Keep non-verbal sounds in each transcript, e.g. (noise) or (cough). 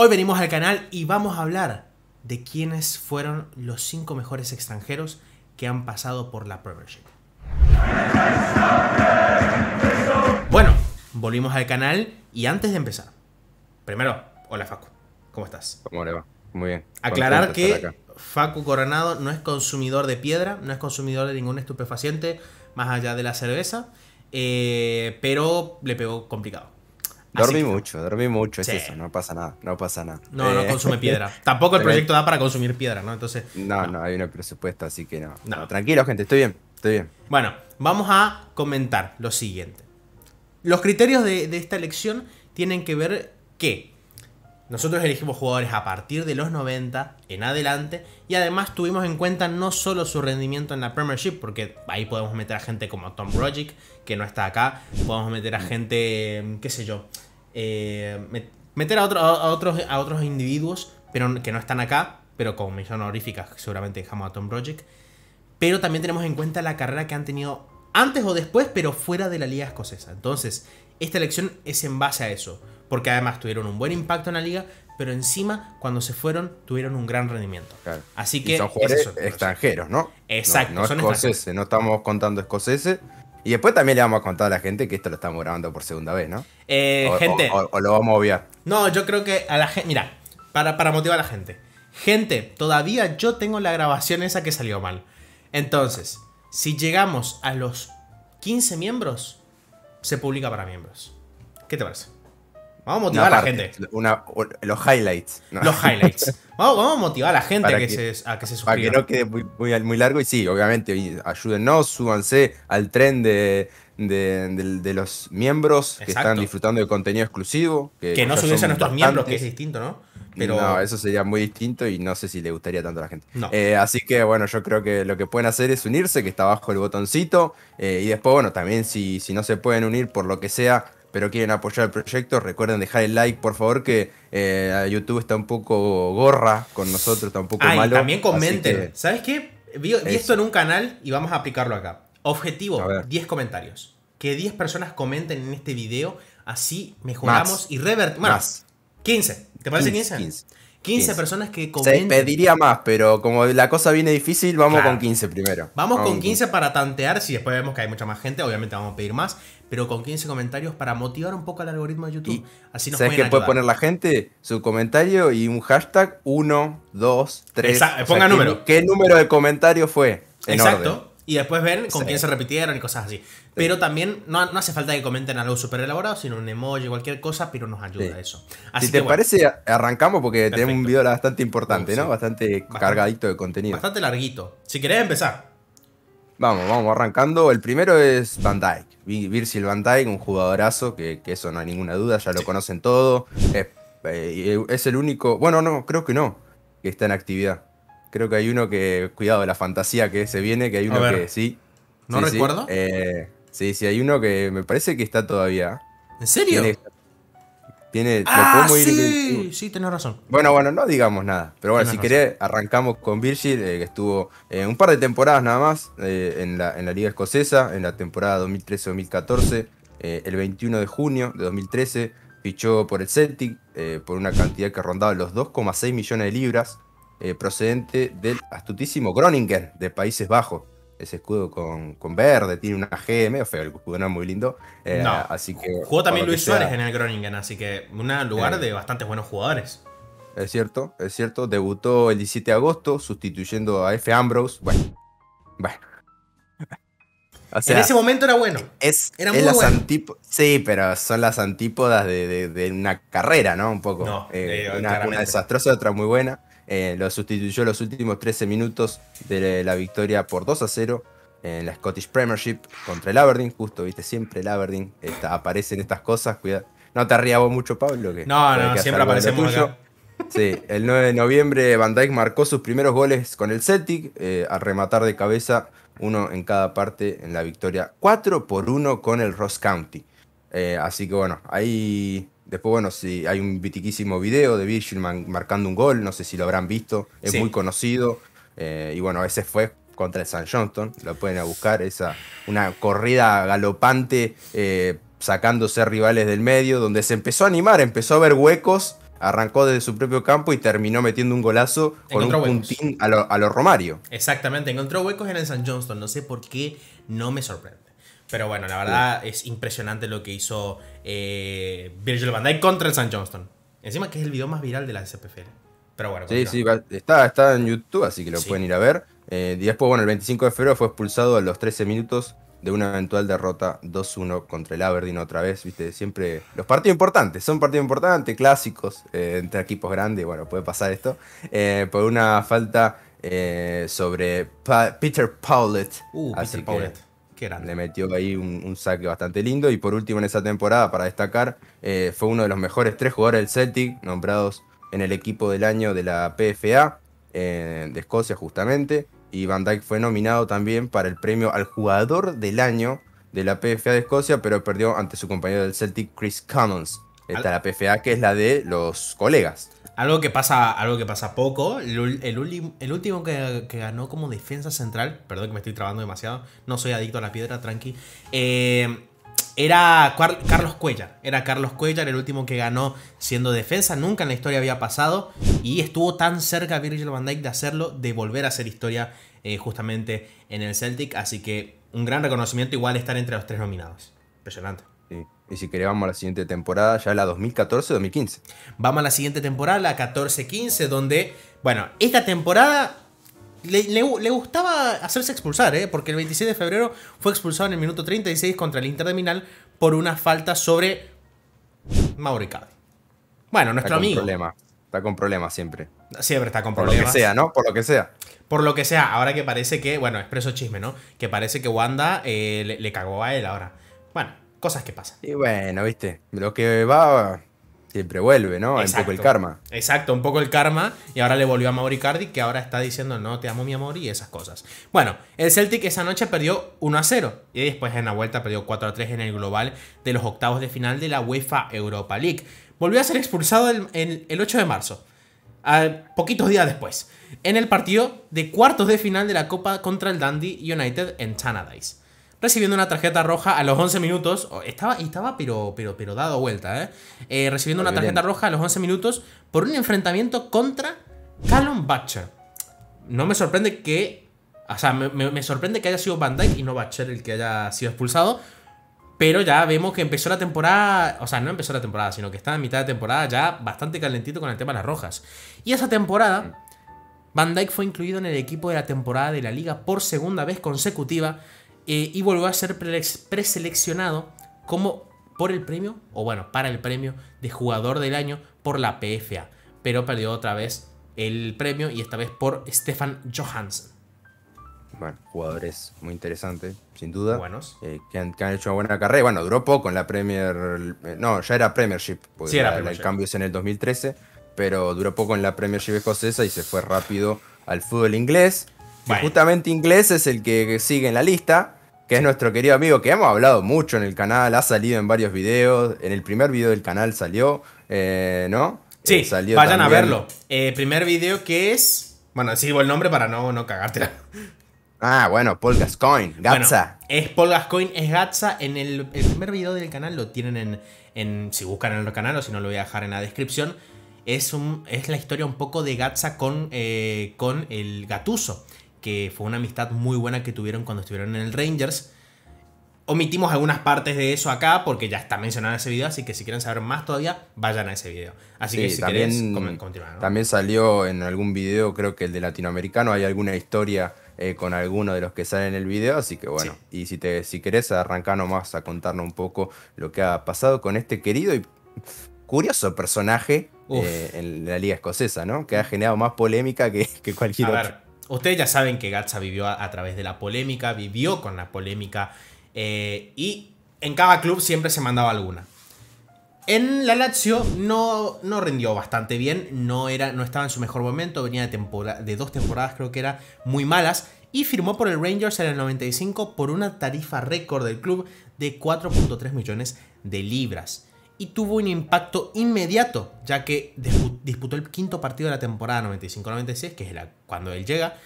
Hoy venimos al canal y vamos a hablar de quiénes fueron los cinco mejores extranjeros que han pasado por la Premiership. Bueno, volvimos al canal y antes de empezar, primero, hola Facu, ¿cómo estás? ¿Cómo le va? Muy bien. Aclarar que Facu Coronado no es consumidor de piedra, no es consumidor de ningún estupefaciente más allá de la cerveza, eh, pero le pegó complicado. Dormí mucho, dormí mucho, es eso, no pasa nada, no pasa nada. No, no eh, consume piedra. (laughs) Tampoco el proyecto da para consumir piedra, ¿no? Entonces. No, no, hay un presupuesto, así que no. no. Tranquilo, gente, estoy bien, estoy bien. Bueno, vamos a comentar lo siguiente. Los criterios de, esta elección tienen que ver que nosotros elegimos jugadores a partir de los 90 en adelante y además tuvimos en cuenta no solo su rendimiento en la Premiership, porque ahí podemos meter a gente como Tom Brogic, que no está acá, podemos meter a gente, qué sé yo, eh, meter a, otro, a, otros, a otros individuos pero que no están acá, pero con misión honoríficas seguramente dejamos a Tom Project. Pero también tenemos en cuenta la carrera que han tenido antes o después, pero fuera de la liga escocesa. Entonces, esta elección es en base a eso, porque además tuvieron un buen impacto en la liga, pero encima, cuando se fueron, tuvieron un gran rendimiento. Así que... son extranjeros, ¿no? Exacto, son escoceses, no estamos contando escoceses, y después también le vamos a contar a la gente que esto lo estamos grabando por segunda vez, ¿no? Eh, o, gente. O, lo vamos a obviar. No, yo creo que a la gente. Mira, para, para motivar a la gente. Gente, todavía yo tengo la grabación esa que salió mal. Entonces, si llegamos a los 15 miembros, se publica para miembros. ¿Qué te parece? Vamos a motivar a la gente. los highlights. Los highlights. vamos, a motivar a la gente a que se suscriba. Para que no quede muy, largo. Y sí, obviamente, ayúdennos, súbanse al tren de, los miembros que están disfrutando de contenido exclusivo. Que, no subiesen a nuestros miembros, que es distinto, ¿no? No, eso sería muy distinto y no sé si le gustaría tanto a la gente. Eh, así que bueno, yo creo que lo que pueden hacer es unirse, que está abajo el botoncito. Eh, y después, bueno, también si, si no se pueden unir por lo que sea, pero quieren apoyar el proyecto, recuerden dejar el like, por favor, que eh, YouTube está un poco gorra con nosotros, está tampoco poco ah, malo. también comenten. ¿Sabes qué? Vi, esto en un canal y vamos a aplicarlo acá. Objetivo, 10 comentarios. Que 10 personas comenten en este video, así mejoramos y revertimos. Más. 15. ¿Te parece 15? 15. 15, personas que comenten. Se pediría más, pero como la cosa viene difícil, vamos con 15 primero. Vamos, con 15 para tantear. Si después vemos que hay mucha más gente, obviamente vamos a pedir más pero con 15 comentarios para motivar un poco al algoritmo de YouTube. Así nos ¿Sabes qué puede poner la gente? Su comentario y un hashtag 1, 2, 3. Ponga número. ¿Qué, número de comentarios fue? En Exacto. Y después ven con quién se repitieron y cosas así. Pero también no, no, hace falta que comenten algo súper elaborado, sino un emoji, cualquier cosa, pero nos ayuda eso. Así si te parece, arrancamos porque tenemos un video bastante importante, ¿no? Bastante, bastante, cargadito de contenido. Bastante larguito. Si querés empezar. Vamos, vamos arrancando. El primero es Van Dyke. Virgil Van Dyke, un jugadorazo, que, eso no hay ninguna duda, ya lo conocen todo. Eh, es, el único, bueno, no, creo que no, que está en actividad. Creo que hay uno que, cuidado, la fantasía que se viene, que hay uno que sí. No recuerdo. Eh, sí, sí, hay uno que me parece que está todavía. ¿En serio? Tiene, ah, sí, sí, tenés razón. Bueno, bueno, no digamos nada. Pero bueno, si querés, arrancamos con Virgil, eh, que estuvo eh, un par de temporadas nada más eh, en, la, en, la, Liga Escocesa, en la temporada 2013-2014. el 21 de junio de 2013 fichó por el Celtic por una cantidad que rondaba los 2,6 millones de libras, procedente del astutísimo Groningen de Países Bajos ese escudo con, verde, tiene una G, medio feo el escudo, no es muy lindo. Eh, así que, Jugó también Luis Suárez en el Groningen, así que un lugar eh. de bastantes buenos jugadores. Es cierto, es cierto. Debutó el 17 de agosto sustituyendo a F. Ambrose. Bueno, bueno. (laughs) en ese momento era bueno. era muy bueno. Sí, pero son las antípodas de, una carrera, ¿no? Un poco. Eh, una, una desastrosa, otra muy buena. Eh, lo sustituyó los últimos 13 minutos de la victoria por 2 a 0 en la Scottish Premiership contra el Aberdeen. Justo, viste, siempre el Aberdeen está, aparecen estas cosas. Cuidado. No te rías mucho, Pablo. Que no, no, siempre aparece mucho. Sí, el 9 de noviembre Van Dijk marcó sus primeros goles con el Celtic eh, a rematar de cabeza uno en cada parte en la victoria 4 por 1 con el Ross County. Eh, así que bueno, ahí Después, bueno, sí, hay un vitiquísimo video de Virgil marcando un gol, no sé si lo habrán visto, es muy conocido. Eh, y bueno, ese fue contra el San Johnston, lo pueden a buscar, esa, una corrida galopante eh, sacándose rivales del medio, donde se empezó a animar, empezó a ver huecos, arrancó desde su propio campo y terminó metiendo un golazo con un puntín a los a Romario. Exactamente, encontró huecos en el San Johnston, no sé por qué no me sorprende. Pero bueno, la verdad es impresionante lo que hizo eh, Virgil van contra el San Johnston. Encima que es el video más viral de la SPFL. Pero bueno. Sí, sí, está, está en YouTube, así que lo pueden ir a ver. Eh, y después, bueno, el 25 de febrero fue expulsado a los 13 minutos de una eventual derrota 2-1 contra el Aberdeen otra vez, viste, siempre los partidos importantes, son partidos importantes, clásicos, eh, entre equipos grandes, bueno, puede pasar esto, por una falta sobre Peter Powlett. Uh, Peter le metió ahí un, saque bastante lindo. Y por último, en esa temporada, para destacar, eh, fue uno de los mejores tres jugadores del Celtic, nombrados en el equipo del año de la PFA eh, de Escocia, justamente. Y Van Dyke fue nominado también para el premio al jugador del año de la PFA de Escocia, pero perdió ante su compañero del Celtic, Chris Commons. Está la PFA, que es la de los colegas. Algo que pasa, algo que pasa poco. El, el, último que, ganó como defensa central, perdón que me estoy trabando demasiado, no soy adicto a la piedra, tranqui. Eh, era Carlos Cuellar. Era Carlos Cuellar el último que ganó siendo defensa. Nunca en la historia había pasado. Y estuvo tan cerca Virgil van Dijk de hacerlo, de volver a hacer historia eh, justamente en el Celtic. Así que un gran reconocimiento igual estar entre los tres nominados. Impresionante. Y si queréis vamos a la siguiente temporada, ya la 2014-2015. Vamos a la siguiente temporada, la 14-15, donde, bueno, esta temporada le, gustaba hacerse expulsar, ¿eh? porque el 26 de febrero fue expulsado en el minuto 36 contra el Inter de por una falta sobre Mauricardi. Bueno, nuestro está con amigo. Está con problemas siempre. Siempre está con problemas. Por lo que sea, ¿no? Por lo que sea. Por lo que sea, ahora que parece que, bueno, expreso chisme, ¿no? Que parece que Wanda eh, le cagó a él ahora. Bueno, Cosas que pasan. Y bueno, viste, lo que va siempre vuelve, ¿no? Un poco el karma. Exacto, un poco el karma. Y ahora le volvió a Cardi, que ahora está diciendo, no, te amo mi amor y esas cosas. Bueno, el Celtic esa noche perdió 1 a 0. Y después en la vuelta perdió 4 a 3 en el global de los octavos de final de la UEFA Europa League. Volvió a ser expulsado el, 8 de marzo. poquitos días después, en el partido de cuartos de final de la Copa contra el Dundee United en Tannadice recibiendo una tarjeta roja a los 11 minutos. Estaba, estaba pero, pero, pero dado vuelta, ¿eh? eh recibiendo una tarjeta roja a los 11 minutos por un enfrentamiento contra Callum Batcher. No me sorprende que. O sea, me, sorprende que haya sido Van Dyke y no Batcher el que haya sido expulsado. Pero ya vemos que empezó la temporada, o sea, no empezó la temporada, sino que está en mitad de temporada ya bastante calentito con el tema de las rojas. Y esa temporada, Van Dyke fue incluido en el equipo de la temporada de la liga por segunda vez consecutiva eh, y volvió a ser preseleccionado como por el premio, o bueno, para el premio de jugador del año por la PFA, pero perdió otra vez el premio y esta vez por Stefan Johansson. Bueno, jugadores muy interesantes, sin duda. Buenos. Eh, que, han, hecho una buena carrera. Bueno, duró poco en la Premier. Eh, no, ya era Premiership. sí, era Premiership. El cambio es en el 2013. Pero duró poco en la Premiership escocesa y se fue rápido al fútbol inglés. Justamente inglés es el que sigue en la lista que es nuestro querido amigo, que hemos hablado mucho en el canal, ha salido en varios videos, en el primer video del canal salió, eh, ¿no? Sí, eh, salió vayan a verlo. Eh, primer video que es... Bueno, sigo el nombre para no, no cagártela. Ah, bueno, Paul Gascoigne, Gatza. es Paul coin es Gatza. En el, primer video del canal lo tienen en, Si buscan en el canal o si no lo voy a dejar en la descripción. Es, un, es la historia un poco de Gatza con, con el Gatuso que fue una amistad muy buena que tuvieron cuando estuvieron en el Rangers. Omitimos algunas partes de eso acá porque ya está mencionado en ese video, así que si quieren saber más todavía, vayan a ese video. Así que si también, También salió en algún video, creo que el de latinoamericano, hay alguna historia eh, con alguno de los que salen en el video, así que bueno, y si, te, si querés arrancar nomás a contarnos un poco lo que ha pasado con este querido y curioso personaje eh, en la liga escocesa, ¿no? Que ha generado más polémica que, que cualquier otro ustedes ya saben que Garza vivió a, través de la polémica, vivió con la polémica eh, y en cada club siempre se mandaba alguna. En la Lazio no, no rindió bastante bien, no, era, no estaba en su mejor momento, venía de, de dos temporadas creo que era muy malas y firmó por el Rangers en el 95 por una tarifa récord del club de 4.3 millones de libras y tuvo un impacto inmediato, ya que disputó el quinto partido de la temporada 95-96, que es cuando él llega,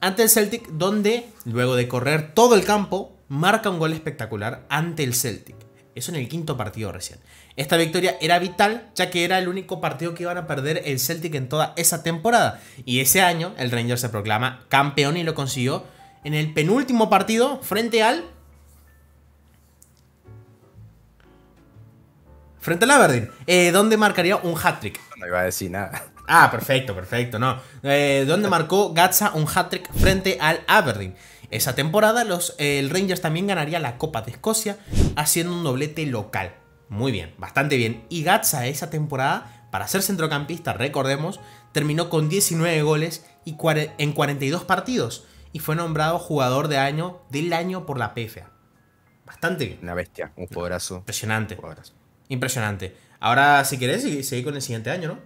ante el Celtic, donde, luego de correr todo el campo, marca un gol espectacular ante el Celtic. Eso en el quinto partido recién. Esta victoria era vital, ya que era el único partido que iban a perder el Celtic en toda esa temporada. Y ese año, el Rangers se proclama campeón y lo consiguió en el penúltimo partido frente al Frente al Aberdeen, eh, ¿dónde marcaría un hat-trick? No iba a decir nada. Ah, perfecto, perfecto, no. Eh, ¿Dónde marcó Gatza un hat-trick frente al Aberdeen? Esa temporada los, eh, el Rangers también ganaría la Copa de Escocia haciendo un doblete local. Muy bien, bastante bien. Y Gatza esa temporada, para ser centrocampista, recordemos, terminó con 19 goles y en 42 partidos y fue nombrado jugador de año del año por la PFA. Bastante bien. Una bestia, un poderazo. Impresionante. Un Impresionante. Ahora, si querés, seguir con el siguiente año, ¿no?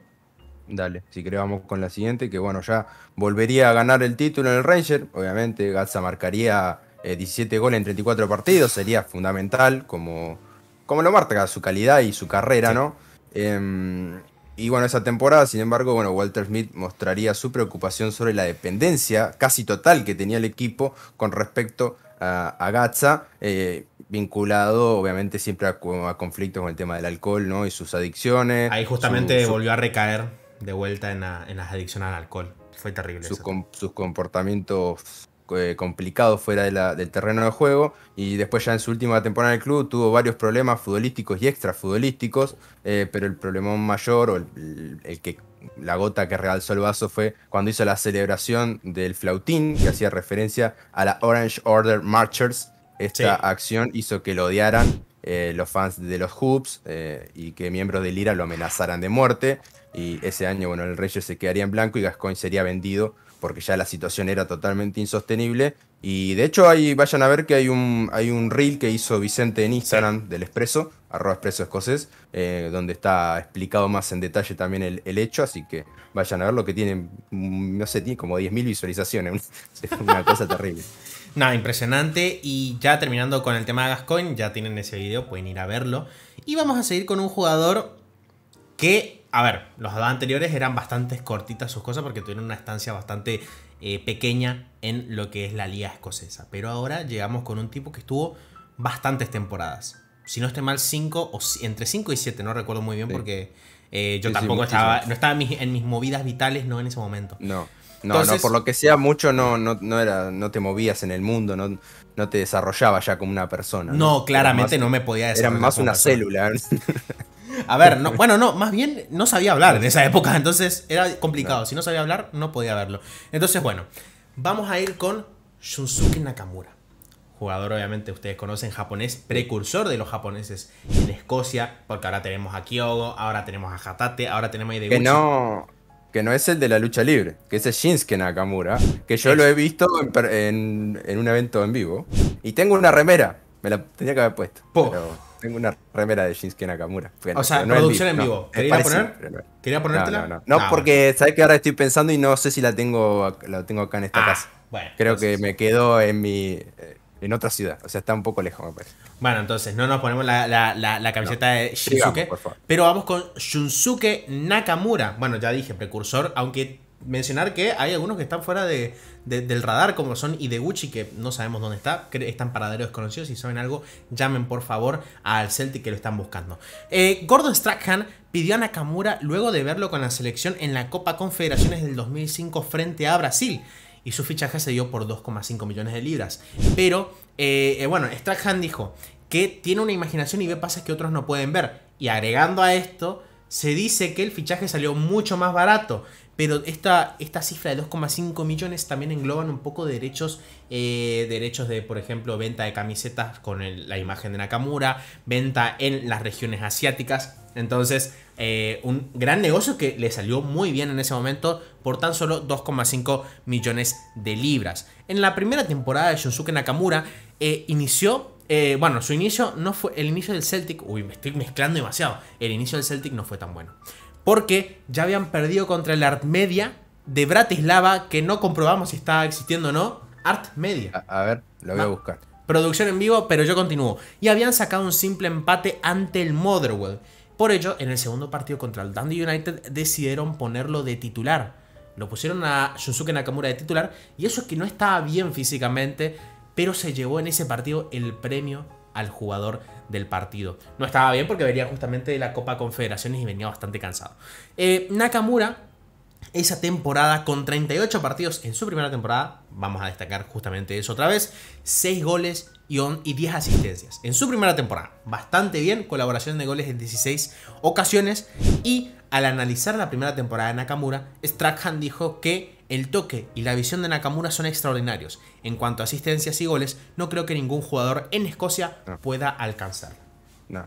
Dale, si querés vamos con la siguiente, que bueno, ya volvería a ganar el título en el Ranger. Obviamente, Gaza marcaría 17 eh, goles en 34 partidos, sería fundamental, como, como lo marca su calidad y su carrera, ¿no? Em, y bueno, esa temporada, sin embargo, bueno, Walter Smith mostraría su preocupación sobre la dependencia casi total que tenía el equipo con respecto a, Gatza. Eh, vinculado obviamente siempre a, conflictos con el tema del alcohol, ¿no? Y sus adicciones. Ahí justamente volvió a recaer de vuelta en, las adicciones al alcohol. Fue terrible. Sus, sus comportamientos eh, complicados fuera del terreno de juego. Y después ya en su última temporada en el club tuvo varios problemas futbolísticos y extrafutbolísticos. futbolísticos, eh, pero el problema mayor o que la gota que realzó el vaso fue cuando hizo la celebración del flautín, que hacía referencia a la Orange Order Marchers, esta acción hizo que lo odiaran eh, los fans de los Hoops eh, y que miembros de Lira lo amenazaran de muerte. Y ese año, bueno, el Reyes se quedaría en blanco y Gascoigne sería vendido porque ya la situación era totalmente insostenible. Y de hecho, ahí vayan a ver que hay un, hay un reel que hizo Vicente en Instagram del Expreso, arroba Expreso Escocés, eh, donde está explicado más en detalle también el, hecho. Así que vayan a verlo que tiene mm, no sé, tiene como 10.000 visualizaciones. es (laughs) una cosa terrible. Nada, impresionante. Y ya terminando con el tema de Gascoigne, ya tienen ese video, pueden ir a verlo. Y vamos a seguir con un jugador que, a ver, los dos anteriores eran bastante cortitas sus cosas porque tuvieron una estancia bastante eh, pequeña en lo que es la liga escocesa. Pero ahora llegamos con un tipo que estuvo bastantes temporadas. Si no estoy mal, 5 o entre 5 y 7, no recuerdo muy bien porque eh, yo tampoco estaba, no estaba en mis, en mis movidas vitales, no en ese momento. No. No, no, por lo que sea, mucho no, no, era, no te movías en el mundo, no, no te desarrollabas ya como una persona. No, claramente no me podía desarrollar. Era más una célula. A ver, no, (laughs) bueno, no, más bien no sabía hablar en esa época, entonces era complicado. Si no sabía hablar, no podía verlo. Entonces, bueno, vamos a ir con Shunsuke Nakamura. Jugador, obviamente, ustedes conocen japonés, precursor de los japoneses en Escocia, porque ahora tenemos a Kyogo, ahora tenemos a Hatate, ahora tenemos a Ideguchi. Que no, no es el de la lucha libre, que es es Shinsuke Nakamura, que yo lo he visto en, un evento en vivo. Y tengo una remera, me la tenía que haber puesto. tengo una remera de Shinsuke Nakamura. o sea, no producción en vivo. ¿Quería, poner? ¿Quería ponértela? No, porque sabes que ahora estoy pensando y no sé si la tengo, la tengo acá en esta ah, casa. Creo que me quedó en mi, eh, en otra ciudad. O sea, está un poco lejos, me parece. Bueno, entonces no nos ponemos la, camiseta de Shizuke, pero vamos con Shunsuke Nakamura. Bueno, ya dije, precursor, aunque mencionar que hay algunos que están fuera del radar, como son Ideguchi, que no sabemos dónde está, están paraderos desconocidos. Si saben algo, llamen por favor al Celtic que lo están buscando. Eh, Gordon Strachan pidió a Nakamura luego de verlo con la selección en la Copa Confederaciones del 2005 frente a Brasil y su fichaje se dio por 2,5 millones de libras. Pero, eh, eh, bueno, Strahan dijo que tiene una imaginación y ve pases que otros no pueden ver. Y agregando a esto, se dice que el fichaje salió mucho más barato, pero esta, cifra de 2,5 millones también engloban un poco derechos, eh, derechos de, por ejemplo, venta de camisetas con la imagen de Nakamura, venta en las regiones asiáticas. Entonces, eh, un gran negocio que le salió muy bien en ese momento por tan solo 2,5 millones de libras. En la primera temporada de Shunsuke Nakamura eh, inició bueno, su inicio no fue. El inicio del Celtic. Uy, me estoy mezclando demasiado. El inicio del Celtic no fue tan bueno porque ya habían perdido contra el Art Media de Bratislava, que no comprobamos si está existiendo o no. Art Media. a ver, lo voy a ah, buscar. Producción en vivo, pero yo continúo. Y habían sacado un simple empate ante el Motherwell. Por ello, en el segundo partido contra el Dundee United decidieron ponerlo de titular. Lo pusieron a Shunsuke Nakamura de titular y eso es que no estaba bien físicamente, pero se llevó en ese partido el premio al jugador del partido. No estaba bien porque venía justamente de la Copa Confederaciones y venía bastante cansado. Eh, Nakamura, esa temporada con 38 partidos en su primera temporada, vamos a destacar justamente eso otra vez, 6 goles y, y 10 asistencias. En su primera temporada, bastante bien, colaboración de goles en 16 ocasiones y al analizar la primera temporada de Nakamura, Strachan dijo que el toque y la visión de Nakamura son extraordinarios. En cuanto a asistencias y goles, no creo que ningún jugador en Escocia pueda alcanzar.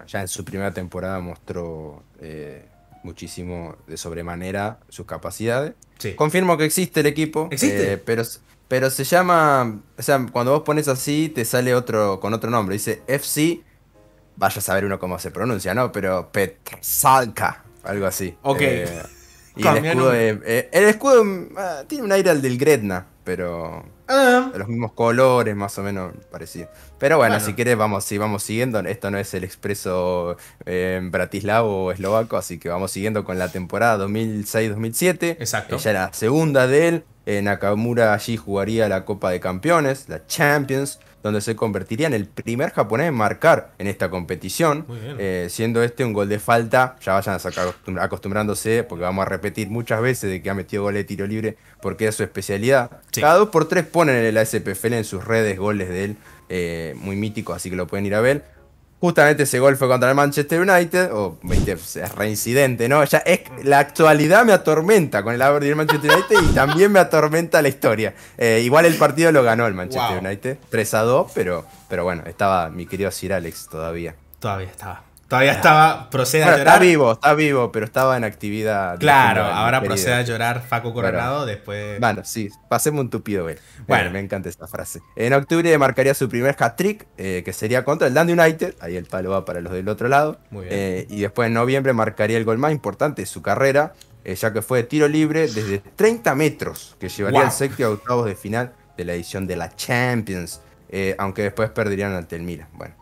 ya en su primera temporada mostró eh, muchísimo de sobremanera sus capacidades. Confirmo que existe el equipo. ¿Existe? Eh, pero, se llama. O sea, cuando vos pones así, te sale otro con otro nombre. Dice FC. Vaya a saber uno cómo se pronuncia, ¿no? Pero Salka. algo así. Ok. Eh, eh, el escudo, mm, ah, tiene un aire al del Gretna, pero ah. de los mismos colores, más o menos parecido. Pero bueno, si quieres vamos, vamos siguiendo. Esto no es el expreso eh, en bratislavo o eslovaco, así que vamos siguiendo con la temporada 2006-2007. Exacto. Ella era la segunda de él. en eh, Nakamura allí jugaría la Copa de Campeones, la Champions donde se convertiría en el primer japonés en marcar en esta competición, eh, siendo este un gol de falta, ya vayan acostumbrándose, porque vamos a repetir muchas veces de que ha metido goles de tiro libre, porque es su especialidad. Cada 2 por 3 ponen en el ASPFL en sus redes goles de él, eh, muy mítico, así que lo pueden ir a ver. Justamente ese gol fue contra el Manchester United, o es reincidente, ¿no? Ya es, la actualidad me atormenta con el Aberdeen del Manchester United y también me atormenta la historia. Eh, igual el partido lo ganó el Manchester United, 3 a 2, pero, pero bueno, estaba mi querido Sir Alex todavía. Todavía estaba. Todavía estaba, procede a llorar. Está vivo, está vivo, pero estaba en actividad. Claro, ahora procede a llorar Faco Coronado después. Bueno, sí, pasemos un tupido él. Bueno, me encanta esta frase. En octubre marcaría su primer hat-trick, eh, que sería contra el Dundee United. Ahí el palo va para los del otro lado. Muy bien. Eh, y después en noviembre marcaría el gol más importante de su carrera, eh, ya que fue de tiro libre desde 30 metros, que llevaría el al sexto a octavos de final de la edición de la Champions. aunque después perderían ante el Milan. Bueno.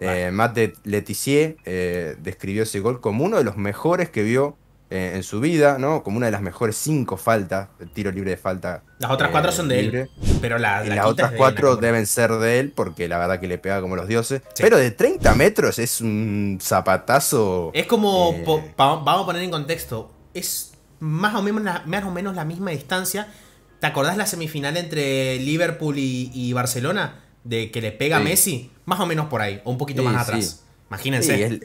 Eh, Matt Letizier eh, describió ese gol como uno de los mejores que vio eh, en su vida, ¿no? Como una de las mejores cinco faltas, tiro libre de falta. Las otras cuatro son de él. Pero las otras cuatro deben ser de él, porque la verdad que le pega como los dioses. Pero de 30 metros es un zapatazo. Es como, vamos a poner en contexto, es más o, menos la, más o menos la misma distancia. ¿Te acordás la semifinal entre Liverpool y, y Barcelona? de que le pega a Messi, más o menos por ahí, o un poquito más atrás. Imagínense.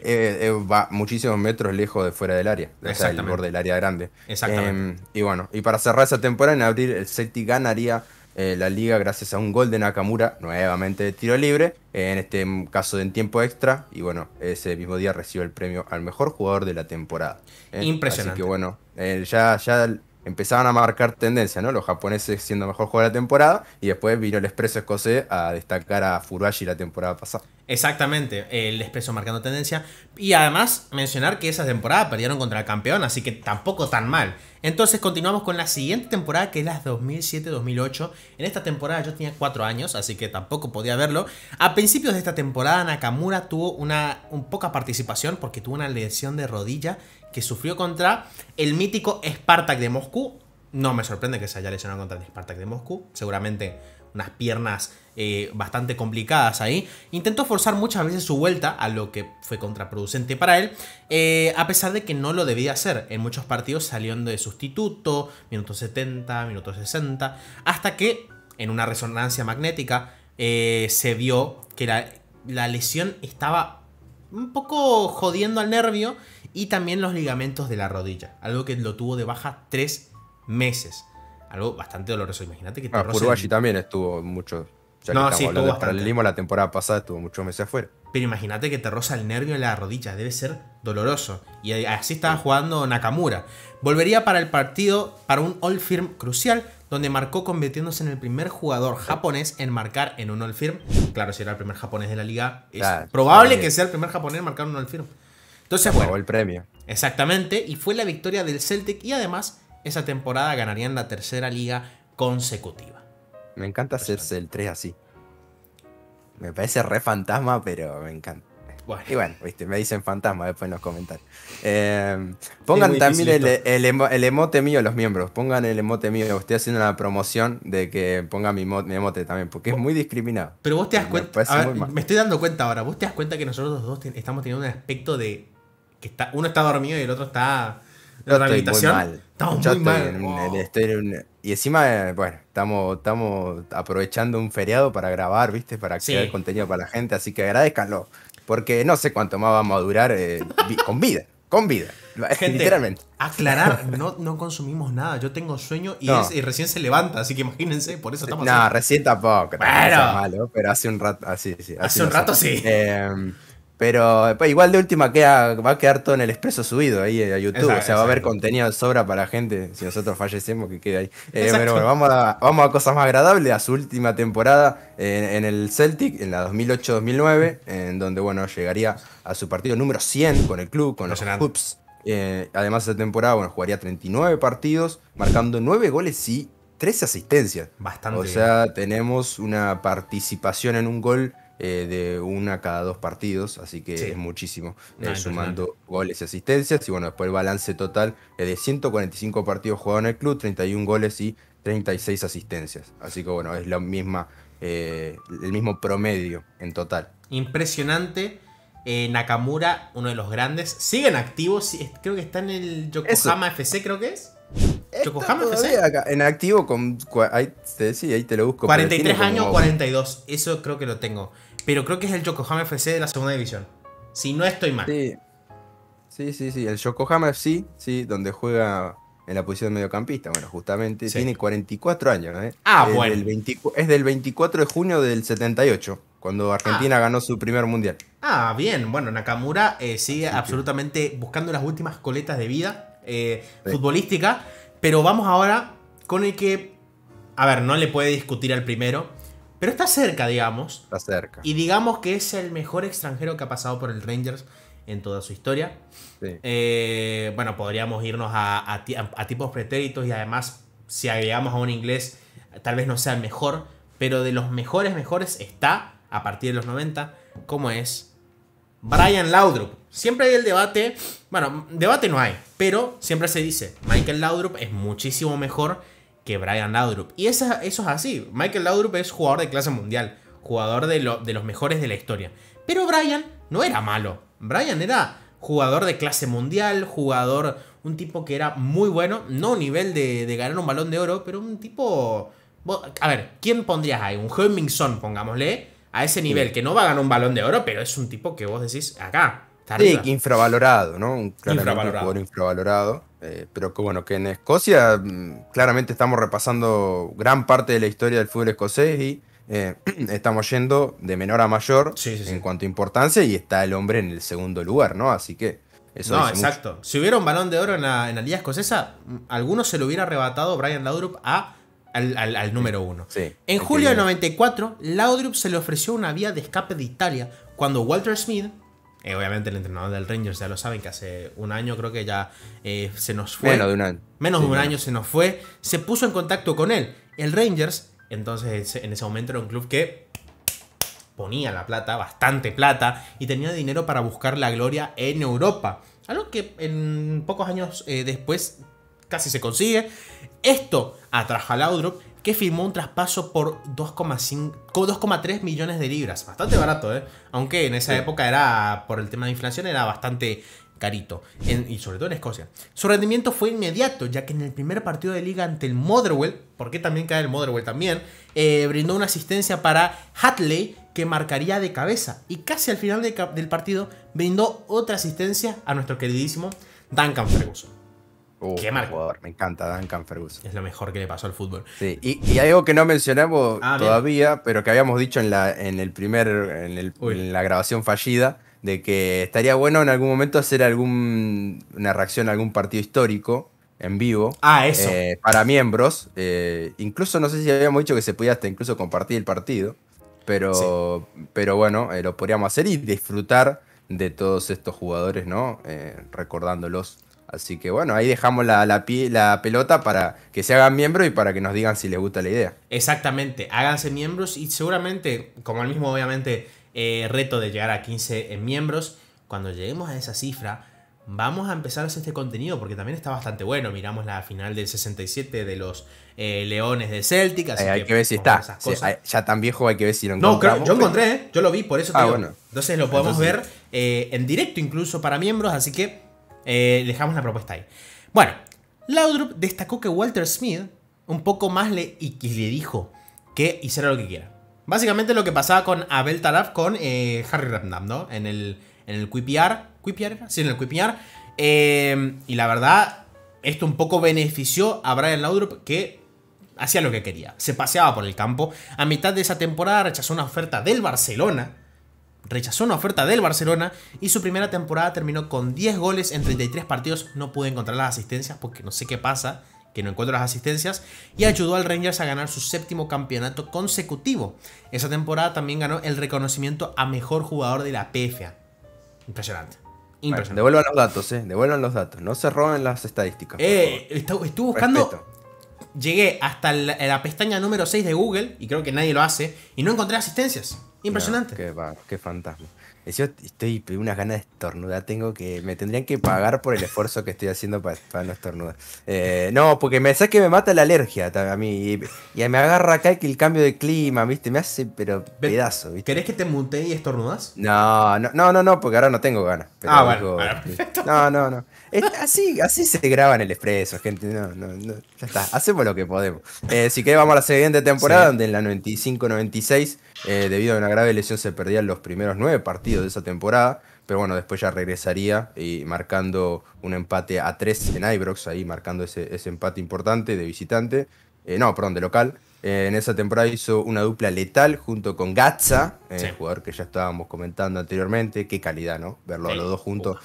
va muchísimos metros lejos de fuera del área, del borde del área grande. Exactamente. Em, y bueno, y para cerrar esa temporada, en abril el Celtic ganaría eh, la liga gracias a un gol de Nakamura, nuevamente de tiro libre, en este caso en tiempo extra, y bueno, ese mismo día recibe el premio al mejor jugador de la temporada. Impresionante. ¿eh? Así que bueno, eh, ya, ya empezaban a marcar tendencia, ¿no? Los japoneses siendo mejor jugador de la temporada y después vino el Expreso escocés a destacar a Furuashi la temporada pasada. Exactamente, el Expreso marcando tendencia y además mencionar que esa temporada perdieron contra el campeón, así que tampoco tan mal. Entonces continuamos con la siguiente temporada que es la 2007-2008. En esta temporada yo tenía 4 años, así que tampoco podía verlo. A principios de esta temporada Nakamura tuvo una un poca participación porque tuvo una lesión de rodilla que sufrió contra el mítico Spartak de Moscú. No me sorprende que se haya lesionado contra el Spartak de Moscú. Seguramente unas piernas eh, bastante complicadas ahí. Intentó forzar muchas veces su vuelta, a lo que fue contraproducente para él, eh, a pesar de que no lo debía hacer. En muchos partidos salió de sustituto, minutos 70, minutos 60, hasta que en una resonancia magnética eh, se vio que la lesión estaba un poco jodiendo al nervio y también los ligamentos de la rodilla, algo que lo tuvo de baja tres meses. Algo bastante doloroso, imagínate que te allí ah, también estuvo mucho. no, sí, estuvo bastante. la temporada pasada estuvo muchos meses afuera. Pero imagínate que te roza el nervio en la rodilla, debe ser doloroso. Y así estaba jugando Nakamura. Volvería para el partido, para un All Firm crucial, donde marcó convirtiéndose en el primer jugador japonés en marcar en un All Firm. Claro, si era el primer japonés de la liga, es probable que sea el primer japonés en marcar un All Firm. Entonces, fue el premio. Exactamente, y fue la victoria del Celtic y además esa temporada ganarían la tercera liga consecutiva. Me encanta hacerse el 3 así. Me parece re fantasma, pero me encanta. Y bueno, me dicen fantasma después en los comentarios. Em, pongan también el, emote mío, los miembros. Pongan el emote mío. Estoy haciendo una promoción de que pongan mi, emote también, porque es muy discriminado. Pero vos te das cuenta. me, estoy dando cuenta ahora. Vos te das cuenta que nosotros dos estamos teniendo un aspecto de que está, uno está dormido y el otro está en está Muy mal. Estamos muy mal. Oh. y encima, bueno, estamos, estamos aprovechando un feriado para grabar, ¿viste? Para crear contenido para la gente, así que agradezcanlo. Porque no sé cuánto más vamos a durar eh, con vida. Con vida, (laughs) gente, literalmente. Aclarar, no, consumimos nada. Yo tengo sueño y, recién se levanta, así que imagínense, por eso estamos. No, recién tampoco. pero hace un rato, así, ah, sí, hace, un rato sí. Em, pero pues, igual de última va a quedar todo en el expreso subido ahí a YouTube. o sea, va a haber contenido de sobra para la gente. Si nosotros fallecemos, que quede ahí. Eh, pero bueno, vamos a, vamos a cosas más agradables. A su última temporada en, el Celtic, en la 2008-2009, en donde, bueno, llegaría a su partido número 100 con el club, con los Hoops. Eh, además, esa temporada, bueno, jugaría 39 partidos, marcando 9 goles y 13 asistencias. Bastante. O sea, tenemos una participación en un gol eh, de una cada dos partidos, así que es muchísimo, eh, ah, sumando goles y asistencias. Y bueno, después el balance total es de 145 partidos jugados en el club, 31 goles y 36 asistencias. Así que bueno, es la misma, eh, el mismo promedio en total. Impresionante. Nakamura, uno de los grandes, siguen activos. Creo que está en el Yokohama FC, creo que es. Yokohama FC. en activo con. Ahí te, lo busco. 43 años, 42. Eso creo que lo tengo pero creo que es el Yokohama FC de la segunda división. Si no estoy mal. Sí, sí, sí. El Yokohama sí, sí, donde juega en la posición de mediocampista. Bueno, justamente tiene 44 años. ¿eh? Ah, bueno. es del 24 de junio del 78, cuando ah. Argentina ganó su primer mundial. Ah, bien. Bueno, Nakamura eh, sigue absolutamente buscando las últimas coletas de vida eh, futbolística. Pero vamos ahora con el que, a ver, no le puede discutir al primero pero está cerca, digamos. Está cerca. Y digamos que es el mejor extranjero que ha pasado por el Rangers en toda su historia. Eh, bueno, podríamos irnos a, a, tipos pretéritos y además, si agregamos a un inglés, tal vez no sea el mejor, pero de los mejores, mejores está, a partir de los 90, como es Brian Laudrup. Siempre hay el debate, bueno, debate no hay, pero siempre se dice, Michael Laudrup es muchísimo mejor Brian Laudrup. Y eso es así. Michael Laudrup es jugador de clase mundial, jugador de, de los mejores de la historia. Pero Brian no era malo. Brian era jugador de clase mundial, jugador, un tipo que era muy bueno, no nivel de, ganar un balón de oro, pero un tipo... A ver, ¿quién pondrías ahí? Un Hemmingson, pongámosle, a ese nivel, que no va a ganar un balón de oro, pero es un tipo que vos decís acá. infravalorado, ¿no? Un infravalorado. jugador infravalorado. Eh, pero que bueno, que en Escocia mm, claramente estamos repasando gran parte de la historia del fútbol escocés y eh, (clears throat) estamos yendo de menor a mayor en cuanto a importancia y está el hombre en el segundo lugar, ¿no? Así que eso No, exacto. Si hubiera un balón de oro en la, Liga Escocesa, mm, algunos se lo hubiera arrebatado Brian Laudrup a al, número uno. en julio del 94, Laudrup se le ofreció una vía de escape de Italia cuando Walter Smith, eh, obviamente el entrenador del Rangers ya lo saben que hace un año creo que ya eh, se nos fue. Menos de un año. Menos de un año se nos fue. Se puso en contacto con él. El Rangers, entonces en ese momento era un club que ponía la plata, bastante plata, y tenía dinero para buscar la gloria en Europa. Algo que en pocos años eh, después casi se consigue. Esto atrajo a Laudrup que firmó un traspaso por 2,3 millones de libras. Bastante barato, ¿eh? Aunque en esa época era, por el tema de inflación, era bastante carito, y sobre todo en Escocia. Su rendimiento fue inmediato, ya que en el primer partido de liga ante el Motherwell, porque también cae el Motherwell también, eh, brindó una asistencia para Hatley que marcaría de cabeza, y casi al final del partido brindó otra asistencia a nuestro queridísimo Duncan Ferguson. Qué mal jugador, me encanta Dan Ferguson. Es lo mejor que le pasó al fútbol. y, y algo que no mencionamos ah, todavía, pero que habíamos dicho en la, en el primer, en, la grabación fallida, de que estaría bueno en algún momento hacer algún, una reacción a algún partido histórico en vivo. Ah, eso. Eh, para miembros. Eh, incluso no sé si habíamos dicho que se podía hasta incluso compartir el partido. Pero, pero bueno, eh, lo podríamos hacer y disfrutar de todos estos jugadores, ¿no? recordándolos Así que bueno, ahí dejamos la, la, pelota para que se hagan miembros y para que nos digan si les gusta la idea. Exactamente, háganse miembros y seguramente, como el mismo obviamente eh, reto de llegar a 15 eh, miembros, cuando lleguemos a esa cifra, vamos a empezar a hacer este contenido porque también está bastante bueno. Miramos la final del 67 de los eh, Leones de Celtic. Así hay que, ver si está. ya tan viejo hay que ver si lo encontramos. No, yo encontré, yo lo vi, por eso. Ah, te Entonces lo podemos ver en directo incluso para miembros, así que eh, dejamos la propuesta ahí. Bueno, Laudrup destacó que Walter Smith un poco más le, y, le dijo que hiciera lo que quiera. Básicamente lo que pasaba con Abel Taraf con eh, Harry Rapnam, ¿no? En el, en el Sí, en el Quipiar eh, y la verdad, esto un poco benefició a Brian Laudrup que hacía lo que quería. Se paseaba por el campo. A mitad de esa temporada rechazó una oferta del Barcelona rechazó una oferta del Barcelona y su primera temporada terminó con 10 goles en 33 partidos. No pude encontrar las asistencias porque no sé qué pasa, que no encuentro las asistencias, y ayudó al Rangers a ganar su séptimo campeonato consecutivo. Esa temporada también ganó el reconocimiento a mejor jugador de la PFA. Impresionante. Impresionante. devuelvan los datos, eh. Devuelvan los datos. No se roben las estadísticas. Eh, estuve buscando. Llegué hasta la, la pestaña número 6 de Google, y creo que nadie lo hace, y no encontré asistencias. Impresionante. qué, va, qué fantasma. Yo estoy una ganas de estornudar, tengo que. Me tendrían que pagar por el esfuerzo que estoy haciendo para, no estornudar. Eh, no, porque me sé que me mata la alergia a mí. Y, me agarra acá el cambio de clima, ¿viste? Me hace, pero pedazo, ¿viste? ¿Querés que te mute y estornudas? No, no, no, no, porque ahora no tengo ganas. ah, bueno, No, no, no. así, así se graba en el expreso, gente. No, no, Ya está. Hacemos lo que podemos. Eh, si querés, vamos a la siguiente temporada, donde en la 95-96 eh, debido a una grave lesión se perdían los primeros nueve partidos de esa temporada, pero bueno, después ya regresaría y marcando un empate a tres en Ibrox, ahí marcando ese, empate importante de visitante, eh, no, perdón, de local. Eh, en esa temporada hizo una dupla letal junto con Gatza, el jugador que ya estábamos comentando anteriormente. Qué calidad, ¿no? Verlo a los dos juntos.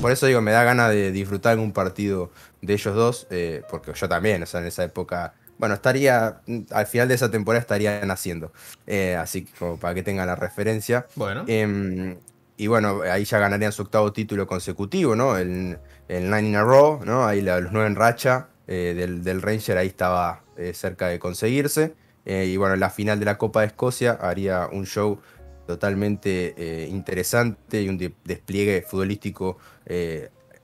por eso digo, me da ganas de disfrutar en un partido de ellos dos, porque yo también, o sea, en esa época bueno, estaría, al final de esa temporada estaría naciendo. Eh, así como para que tengan la referencia. Bueno. Em, y bueno, ahí ya ganarían su octavo título consecutivo, ¿no? El, el Nine in a Row, ¿no? Ahí los nueve en racha eh, del, Ranger, ahí estaba eh, cerca de conseguirse. y bueno, la final de la Copa de Escocia haría un show totalmente interesante y un despliegue futbolístico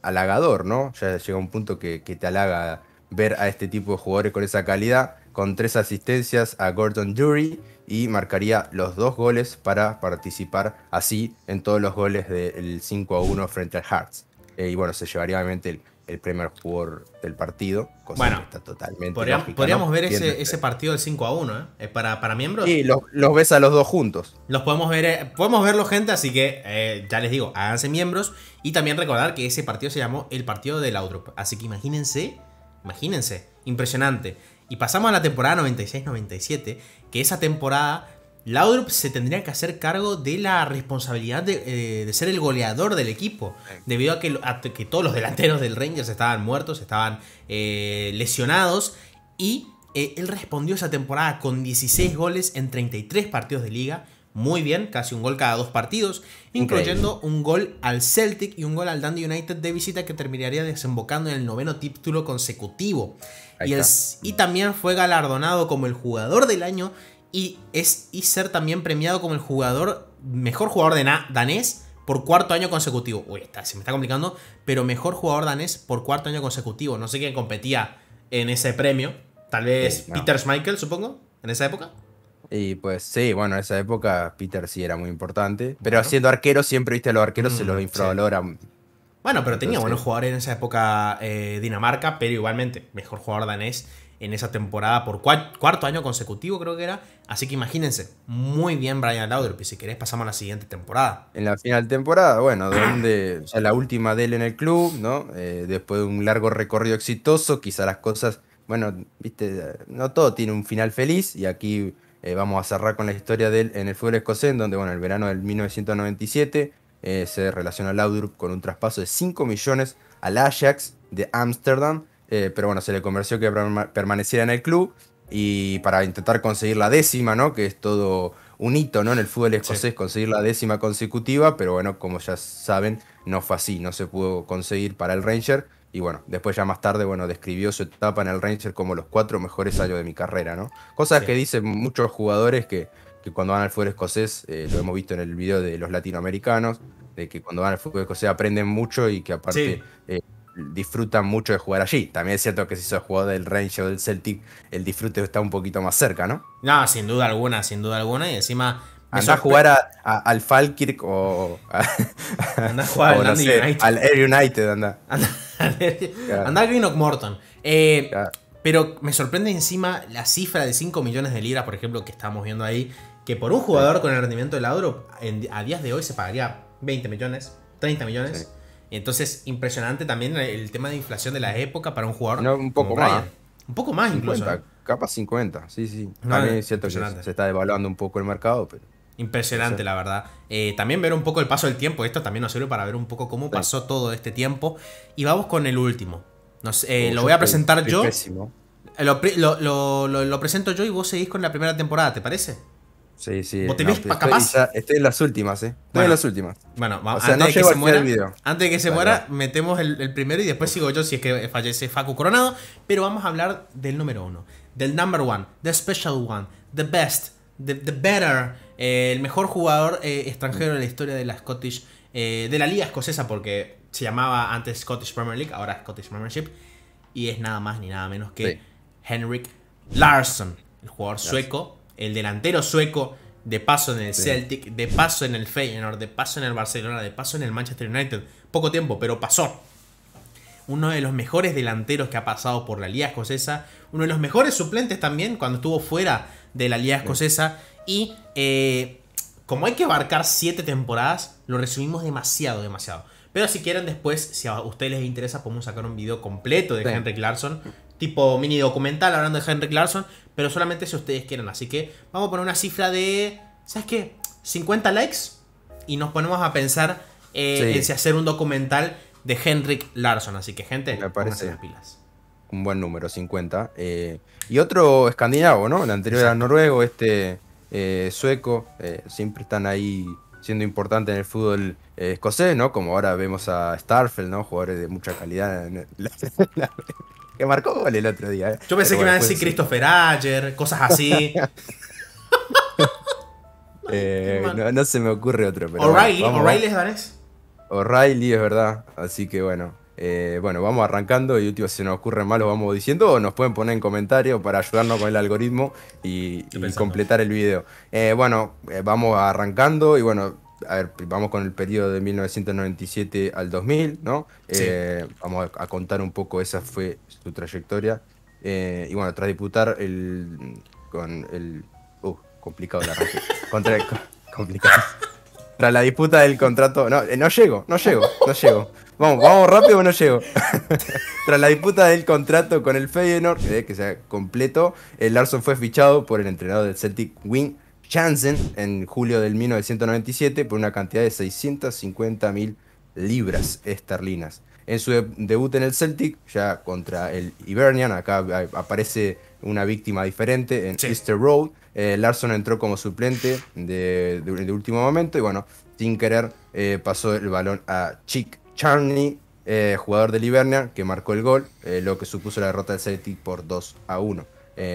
halagador, ¿no? Ya llega un punto que, que te halaga ver a este tipo de jugadores con esa calidad, con tres asistencias a Gordon Drury y marcaría los dos goles para participar así en todos los goles del 5 a 1 frente al Hearts. Eh, y bueno, se llevaría obviamente el, primer jugador del partido, cosa bueno, que está totalmente. Podríamos, podríamos ver ese, partido del 5 a 1, ¿eh? ¿eh? Para, para miembros. Sí, los, ves a los dos juntos. Los podemos ver, eh, podemos verlo, gente, así que ya les digo, háganse miembros. Y también recordar que ese partido se llamó el partido de la Así que imagínense Imagínense, impresionante. Y pasamos a la temporada 96-97, que esa temporada Laudrup se tendría que hacer cargo de la responsabilidad de, eh, ser el goleador del equipo, debido a que, que, todos los delanteros del Rangers estaban muertos, estaban eh, lesionados, y eh, él respondió esa temporada con 16 goles en 33 partidos de liga, muy bien, casi un gol cada dos partidos, incluyendo un gol al Celtic y un gol al Dundee United de visita que terminaría desembocando en el noveno título consecutivo. Y, también fue galardonado como el jugador del año y, es, y ser también premiado como el jugador, mejor jugador de danés por cuarto año consecutivo. Uy, se me está complicando, pero mejor jugador danés por cuarto año consecutivo. No sé quién competía en ese premio. Tal vez Peter Schmeichel, supongo, en esa época. Y pues sí, bueno, en esa época Peter sí era muy importante. Pero siendo arquero, siempre viste a los arqueros se los mm, infravaloran. Bueno, pero tenía buenos jugadores en esa época eh, Dinamarca, pero igualmente, mejor jugador danés en esa temporada por cuarto año consecutivo, creo que era. Así que imagínense, muy bien Brian Laudrup. Y si querés, pasamos a la siguiente temporada. En la final temporada, bueno, donde o sea, la última de él en el club, ¿no? Eh, después de un largo recorrido exitoso, quizás las cosas, bueno, viste, no todo tiene un final feliz. Y aquí eh, vamos a cerrar con la historia de en el fútbol escocés, en donde, bueno, el verano del 1997 eh, se relaciona Laudrup con un traspaso de 5 millones al Ajax de Ámsterdam, eh, pero bueno, se le convenció que permaneciera en el club y para intentar conseguir la décima, ¿no? Que es todo un hito, ¿no? En el fútbol escocés conseguir la décima consecutiva, pero bueno, como ya saben, no fue así, no se pudo conseguir para el Ranger. Y bueno, después ya más tarde, bueno, describió su etapa en el Ranger como los cuatro mejores años de mi carrera, ¿no? Cosas que dicen muchos jugadores que, que cuando van al fútbol escocés, eh, lo hemos visto en el video de los latinoamericanos, de que cuando van al fútbol escocés aprenden mucho y que aparte eh, disfrutan mucho de jugar allí. También es cierto que si sos jugador del Ranger o del Celtic, el disfrute está un poquito más cerca, ¿no? No, sin duda alguna, sin duda alguna. Y encima Anda a jugar al Falkirk o. (laughs) (laughs) al Air United. Anda. Andá a (laughs) Greenock Morton. Eh, pero me sorprende encima la cifra de 5 millones de libras, por ejemplo, que estamos viendo ahí. Que por un jugador con el rendimiento de Lauro, a días de hoy se pagaría 20 millones, 30 millones. Entonces, impresionante también el tema de inflación de la época para un jugador. un poco más. Un poco más incluso. ¿eh? Capas 50, sí, sí. También es cierto que se está devaluando un poco el mercado, pero. Impresionante, la verdad. Eh, también ver un poco el paso del tiempo. Esto también nos sirve para ver un poco cómo pasó todo este tiempo. Y vamos con el último. Eh, lo voy a presentar yo. Eh, lo, presento yo y vos seguís con la primera temporada, ¿te parece? Sí, sí. ¿Vos te en las últimas, ¿eh? bueno, en las últimas. Bueno, vamos antes, de que se muera, metemos el, primero y después sigo yo si es que fallece Facu Coronado. Pero vamos a hablar del número uno, del number one, the special one, the best, the better. Eh, el mejor jugador eh, extranjero en la historia de la Scottish. Eh, de la Liga Escocesa, porque se llamaba antes Scottish Premier League, ahora Scottish Premiership. Y es nada más ni nada menos que Henrik Larsson, el jugador sueco, el delantero sueco, de paso en el Celtic, de paso en el Feyenoord, de paso en el Barcelona, de paso en el Manchester United. Poco tiempo, pero pasó. Uno de los mejores delanteros que ha pasado por la Liga Escocesa. Uno de los mejores suplentes también cuando estuvo fuera de la Liga Escocesa. Y eh, como hay que abarcar 7 temporadas, lo resumimos demasiado, demasiado. Pero si quieren después, si a ustedes les interesa, podemos sacar un video completo de Henrik Larsson. Tipo mini documental hablando de Henrik Larsson. Pero solamente si ustedes quieren. Así que vamos a poner una cifra de... ¿Sabes qué? 50 likes. Y nos ponemos a pensar eh, en si hacer un documental de Henrik Larsson. Así que, gente, me las pilas. Un buen número, 50. Eh, y otro escandinavo, ¿no? El anterior era noruego, este eh, sueco, eh, siempre están ahí siendo importantes en el fútbol eh, escocés, ¿no? Como ahora vemos a Starfield, ¿no? Jugadores de mucha calidad. (laughs) que marcó gol el otro día. Yo pensé que me iban a decir Christopher Ayer, cosas así. (laughs) (laughs) no, se me ocurre otro. O'Reilly, O'Reilly es O'Reilly es verdad, así que bueno, eh, bueno, vamos arrancando y último, si se nos ocurre mal, lo vamos diciendo o nos pueden poner en comentario para ayudarnos con el algoritmo y, completar el video. Eh, bueno, eh, vamos arrancando y bueno, vamos con el periodo de 1997 al 2000, ¿no? Vamos a, contar un poco, esa fue su trayectoria. y bueno, tras diputar el. con el. Uh, complicado la (laughs) complicado. Tras la disputa del contrato. No, eh, no llego, no llego, no llego. Vamos, vamos rápido no llego. (laughs) Tras la disputa del contrato con el Feyenoord, que sea completo, el Larson fue fichado por el entrenador del Celtic Wing Jansen en julio del 1997 por una cantidad de 650 mil libras esterlinas. En su debut en el Celtic, ya contra el Hibernian, acá eh, aparece una víctima diferente en Easter Road. Eh, Larson entró como suplente de, último momento y bueno, sin querer eh, pasó el balón a Chick Charney, eh, jugador de Livernia, que marcó el gol, lo que supuso la derrota del Celtic por 2 a 1.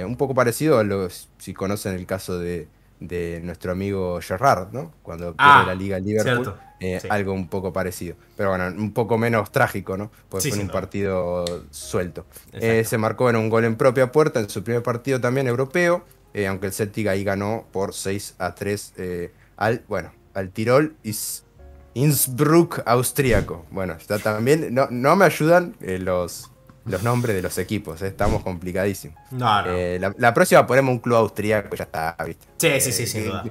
un poco parecido a lo si conocen el caso de, de nuestro amigo Gerrard, ¿no? Cuando pierde ah, la liga en Liverpool. Eh, algo un poco parecido. Pero bueno, un poco menos trágico, ¿no? Pues fue un partido suelto. Eh, se marcó en un gol en propia puerta en su primer partido también europeo, eh, aunque el Celtic ahí ganó por 6 a 3 al, bueno, al Tirol Innsbruck austríaco. Bueno, está también, no, no me ayudan los, los nombres de los equipos, estamos complicadísimos. la, próxima ponemos un club austríaco, ya está, ¿viste? Sí, sí, sí, sin duda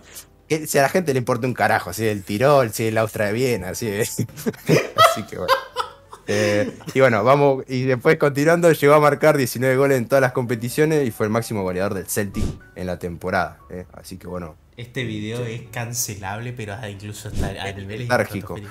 si a la gente le importa un carajo, si el Tirol, si el Austria de Viena, así (laughs) que bueno. Eh, y bueno, vamos, y después continuando, llegó a marcar 19 goles en todas las competiciones y fue el máximo goleador del Celtic en la temporada. Eh. Así que bueno. Este video es cancelable, pero hasta incluso hasta a nivel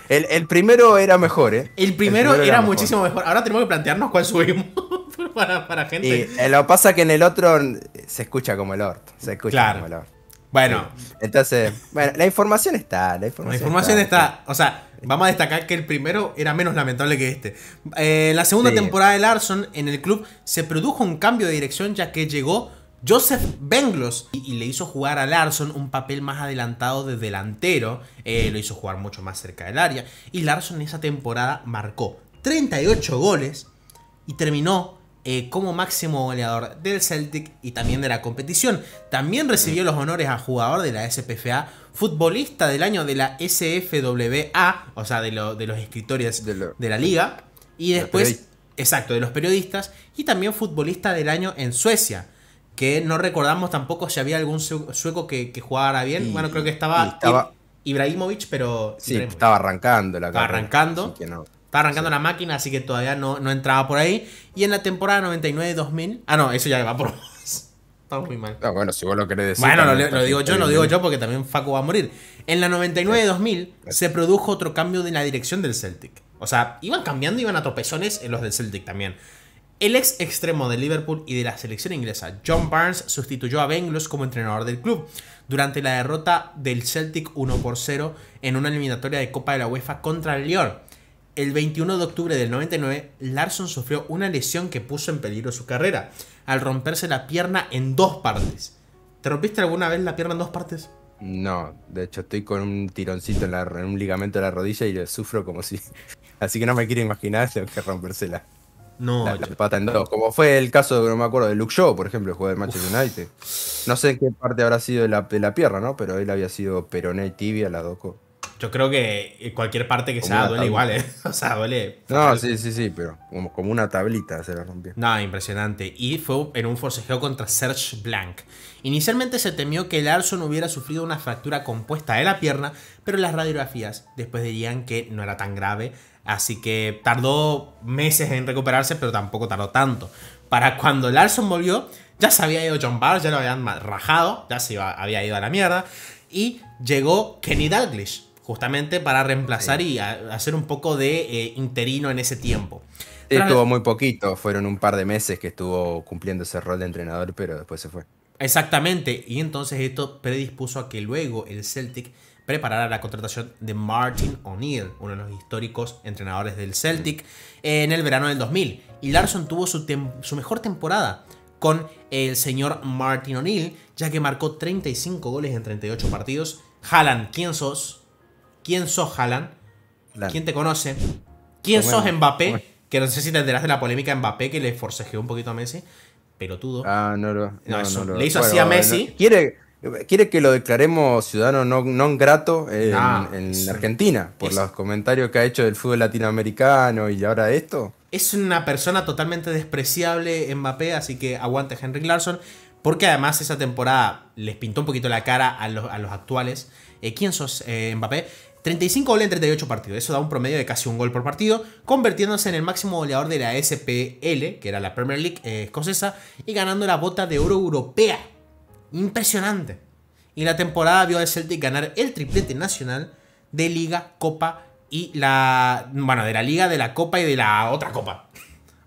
El, el, primero era mejor, ¿eh? El primero, era, muchísimo mejor. Ahora tenemos que plantearnos cuál subimos (laughs) para, para gente. Y eh, lo pasa que en el otro se escucha como el orto. Se escucha como el orto. Bueno. Entonces, bueno, la información está. La información, está, O sea, vamos a destacar que el primero era menos lamentable que este. Eh, la segunda temporada de Larson en el club se produjo un cambio de dirección ya que llegó Joseph Benglos y, le hizo jugar a Larson un papel más adelantado de delantero. Eh, lo hizo jugar mucho más cerca del área. Y Larson esa temporada marcó 38 goles y terminó eh, como máximo goleador del Celtic y también de la competición. También recibió los honores a jugador de la SPFA, futbolista del año de la SFWA, o sea, de, los escritores de, la liga, y después, exacto, de los periodistas, y también futbolista del año en Suecia que no recordamos tampoco si había algún sueco que, jugara bien. bueno, creo que estaba, Ibrahimovic, pero... Sí, estaba arrancando la carrera. Arrancando. Que no. Estaba arrancando la máquina, así que todavía no, no, entraba por ahí. Y en la temporada 99-2000. Ah, no, eso ya va por (laughs) Estamos muy mal. Ah, bueno, si vos lo querés decir. Bueno, lo, digo yo, lo digo yo porque también Facu va a morir. En la 99-2000 se produjo otro cambio de la dirección del Celtic. O sea, iban cambiando, iban a tropezones en los del Celtic también. El ex extremo de Liverpool y de la selección inglesa, John Barnes, sustituyó a Benglos como entrenador del club durante la derrota del Celtic 1 por 0 en una eliminatoria de Copa de la UEFA contra el Lyon el 21 de octubre del 99, Larson sufrió una lesión que puso en peligro su carrera, al romperse la pierna en dos partes. ¿Te rompiste alguna vez la pierna en dos partes? No, de hecho estoy con un tironcito en, la, un ligamento de la rodilla y le sufro como si... (laughs) Así que no me quiero imaginar lo (laughs) que rompérsela. No, la, pata en dos. Como fue el caso, no me acuerdo, de Luke Shaw, por ejemplo, el jugador de Manchester United. No sé qué parte habrá sido de la, de la, pierna, ¿no? Pero él había sido peroné y tibia, la doco. Yo creo que cualquier parte que sea duele igual, ¿eh? (laughs) O sea, duele. No, sí, sí, sí, pero como, como una tablita se la rompió. No, impresionante. Y fue en un forcejeo contra Serge Blank Inicialmente se temió que Larson hubiera sufrido una fractura compuesta de la pierna, pero las radiografías después dirían que no era tan grave, así que tardó meses en recuperarse, pero tampoco tardó tanto. Para cuando Larson volvió, ya se había ido John Barr, ya lo habían rajado, ya se había ido a la mierda, y llegó Kenny Dalglish justamente para reemplazar y hacer un poco de eh, interino en ese tiempo. estuvo muy poquito, fueron un par de meses que estuvo cumpliendo ese rol de entrenador, pero después se fue. Exactamente, y entonces esto predispuso a que luego el Celtic preparara la contratación de Martin O'Neill, uno de los históricos entrenadores del Celtic, mm. en el verano del 2000. Y Larson tuvo su, su mejor temporada con el señor Martin O'Neill, ya que marcó 35 goles en 38 partidos. Haaland, ¿quién sos? ¿Quién sos Haaland? ¿Quién te conoce? ¿Quién sos Mbappé? Que no sé si te enterás de la polémica Mbappé que le forcejeó un poquito a Messi. Pelotudo. Ah, no lo. No, le hizo así a Messi. quiere. que lo declaremos ciudadano no, non grato en, ah, Argentina? Por los comentarios que ha hecho del fútbol latinoamericano y ahora esto. Es una persona totalmente despreciable Mbappé, así que aguante Henry Larson. Porque además esa temporada les pintó un poquito la cara a los, actuales. Eh, ¿Quién sos eh, Mbappé? 35 goles en 38 partidos, eso da un promedio de casi un gol por partido, convirtiéndose en el máximo goleador de la SPL, que era la Premier League eh, escocesa, y ganando la bota de oro europea. Impresionante. Y la temporada vio al Celtic ganar el triplete nacional de Liga, Copa y la. Bueno, de la Liga, de la Copa y de la otra Copa.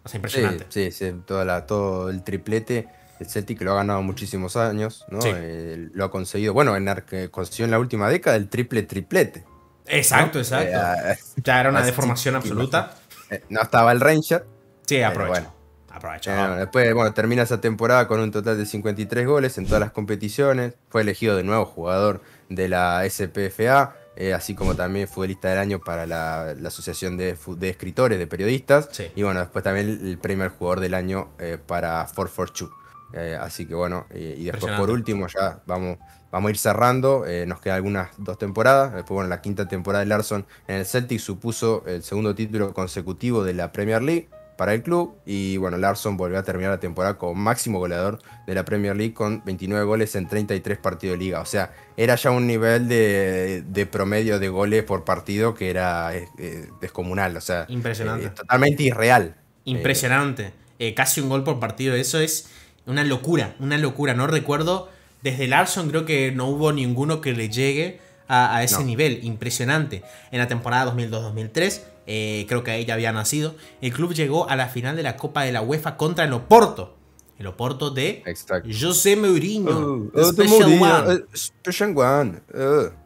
O sea, impresionante. Sí, sí, toda todo el triplete. El Celtic lo ha ganado muchísimos años, ¿no? Eh, lo ha conseguido, bueno, en, eh, consiguió en la última década el triple triplete. Exacto, exacto. Eh, ah, (laughs) ya era una (laughs) deformación absoluta. Eh, no estaba el Ranger. Sí, eh, aprovecho. Bueno. después, bueno, termina esa temporada con un total de 53 goles en todas las competiciones. Fue elegido de nuevo jugador de la SPFA, así como también futbolista del año para la, Asociación de, Escritores, de Periodistas. Y bueno, después también el primer jugador del año para 442. Eh, así que bueno, y después por último ya vamos, vamos a ir cerrando. Eh, nos quedan algunas dos temporadas. Después, bueno, la quinta temporada de Larson en el Celtic supuso el segundo título consecutivo de la Premier League para el club. Y bueno, Larson volvió a terminar la temporada como máximo goleador de la Premier League con 29 goles en 33 partidos de liga. O sea, era ya un nivel de, promedio de goles por partido que era eh, descomunal. O sea, impresionante. totalmente irreal. Impresionante. casi un gol por partido. Eso es una locura, una locura. No recuerdo, desde Larson creo que no hubo ninguno que le llegue a, ese nivel. Impresionante. En la temporada 2002-2003, eh, creo que ahí ya había nacido, el club llegó a la final de la Copa de la UEFA contra el Oporto. El Oporto de Exacto. José Mourinho. Uh, uh, uh, special, one.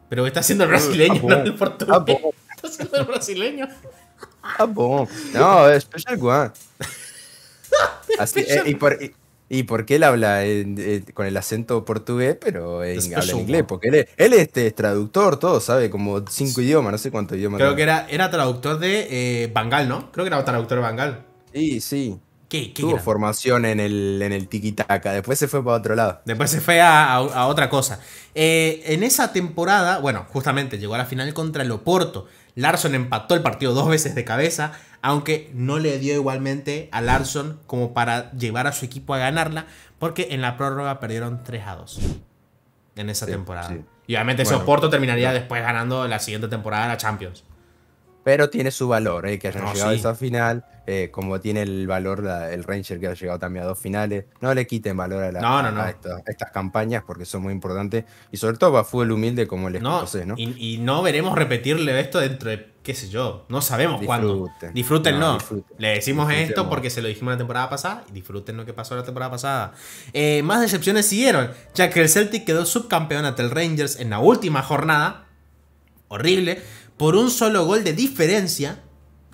Pero está siendo el brasileño, ah, ah, el Está siendo el brasileño. Ah, No, Special One. (laughs) Eh, y qué él habla con el acento portugués, pero en, habla en inglés, porque él este, es, traductor, todo, sabe, como cinco idiomas, no sé cuántos idiomas. Creo que era, traductor de eh, Bangal, ¿no? Creo que era traductor de Bangal. Sí, sí. ¿Qué, Tuvo formación en el, en el tiquitaca, después se fue para otro lado. Después se fue a, otra cosa. Eh, en esa temporada, bueno, justamente llegó a la final contra el Oporto. Larson empató el partido dos veces de cabeza, aunque no le dio igualmente a Larson como para llevar a su equipo a ganarla, porque en la prórroga perdieron 3 a 2 en esa temporada. Y obviamente ese Soporto terminaría después ganando la siguiente temporada la Champions. Pero tiene su valor, eh, que hayan llegado a esa final, eh, como tiene el valor la, el Ranger que ha llegado también a dos finales. No le quiten valor a, la, estas campañas porque son muy importantes y sobre todo a fútbol humilde como les escocés, ¿no? Y, no veremos repetirle esto dentro de, qué sé yo, no sabemos cuándo. Disfrútenlo. Le decimos esto porque se lo dijimos la temporada pasada y disfruten lo que pasó la temporada pasada. Eh, más decepciones siguieron, ya que el Celtic quedó subcampeón ante el Rangers en la última jornada. Horrible por un solo gol de diferencia.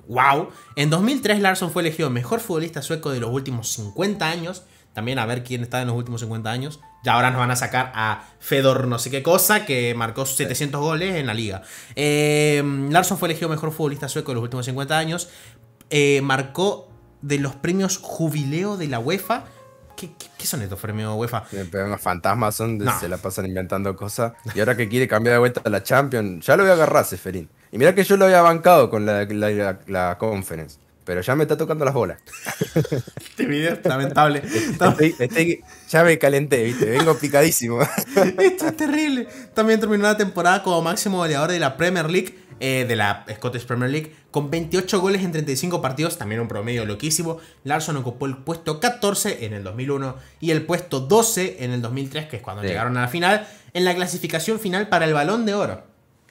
¡Wow! En 2003 Larsson fue elegido mejor futbolista sueco de los últimos 50 años. También a ver quién está en los últimos 50 años. Ya ahora nos van a sacar a Fedor no sé qué cosa, que marcó 700 goles en la liga. Em, Larsson fue elegido mejor futbolista sueco de los últimos 50 años. Eh, marcó de los premios jubileo de la UEFA ¿Qué, son estos premios UEFA? fantasmas son, se la pasan inventando cosas. Y ahora que quiere cambiar de vuelta a la Champions, ya lo voy a agarrar, Seferín. Y mira que yo lo había bancado con la, la, conference. Pero ya me está tocando las bolas. (laughs) Este video es lamentable. Este, estoy, ya me calenté, viste. Vengo picadísimo. (laughs) Esto es terrible. También terminó la temporada como máximo goleador de la Premier League, eh, de la Scottish Premier League, con 28 goles en 35 partidos, también un promedio loquísimo, Larson ocupó el puesto 14 en el 2001 y el puesto 12 en el 2003, que es cuando llegaron a la final, en la clasificación final para el Balón de Oro.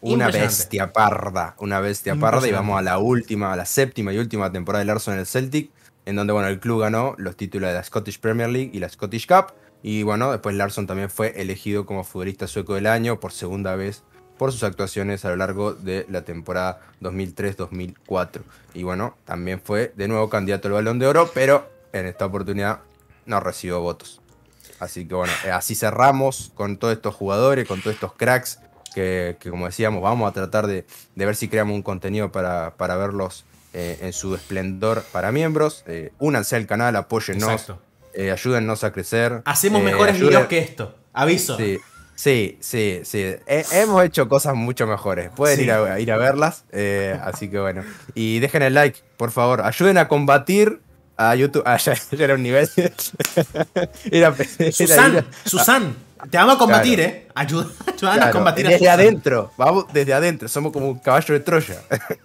Una bestia parda, una bestia parda y vamos a la última, a la séptima y última temporada de Larson en el Celtic, en donde bueno, el club ganó los títulos de la Scottish Premier League y la Scottish Cup. Y bueno, después Larson también fue elegido como futbolista sueco del año por segunda vez por sus actuaciones a lo largo de la temporada 2003-2004. Y bueno, también fue de nuevo candidato al Balón de Oro, pero en esta oportunidad no recibió votos. Así que bueno, eh, así cerramos con todos estos jugadores, con todos estos cracks, que, como decíamos, vamos a tratar de, ver si creamos un contenido para, para verlos eh, en su esplendor para miembros. Eh, únanse al canal, apóyennos, eh, ayúdennos a crecer. Hacemos mejores videos que esto, aviso. Sí. Sí, sí, sí. hemos hecho cosas mucho mejores. Pueden ir, a, ir, a, verlas. Eh, así que bueno. Y dejen el like, por favor. Ayuden a combatir a YouTube. Ah, ya, era un nivel. (laughs) Susan, Susan, te vamos a combatir, ¿eh? Ayuda, Susan, combatir a combatir. Desde adentro. Vamos desde adentro. Somos como un caballo de Troya. (laughs)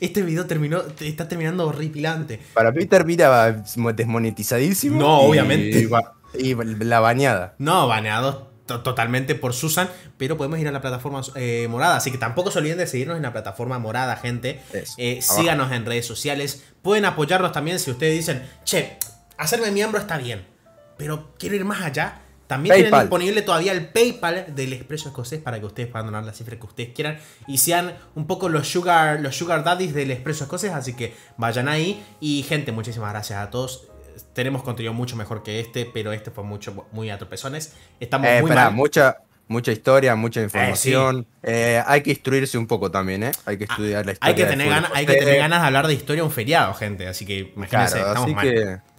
Este video terminó, está terminando horripilante. Para mí vida desmonetizadísimo. No, obviamente. Y, la bañada. No, baneado totalmente por Susan, pero podemos ir a la plataforma eh, morada. Así que tampoco se olviden de seguirnos en la plataforma morada, gente. Eh, síganos en redes sociales. Pueden apoyarnos también si ustedes dicen, che, hacerme miembro está bien, pero quiero ir más allá. También tienen disponible todavía el PayPal del Expreso Escocés para que ustedes puedan donar la cifra que ustedes quieran y sean un poco los sugar, los sugar daddies del Expreso Escocés. Así que vayan ahí. Y gente, muchísimas gracias a todos tenemos contenido mucho mejor que este, pero este fue mucho, muy a tropezones. Estamos eh, muy mal. Mucha, historia, mucha eh, información. Eh, hay que instruirse un poco también, ¿eh? Hay que ah, estudiar la historia. Hay que, tener ganas, hay que ganas de hablar de historia un feriado, gente. Así que me estamos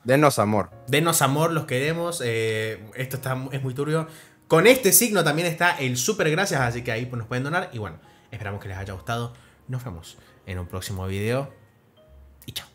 denos amor. Denos amor, los queremos. esto está, es muy turbio. Con este signo también está el super gracias, así que ahí pues nos pueden donar. Y bueno, esperamos que les haya gustado. Nos vemos en un próximo video. Y chao.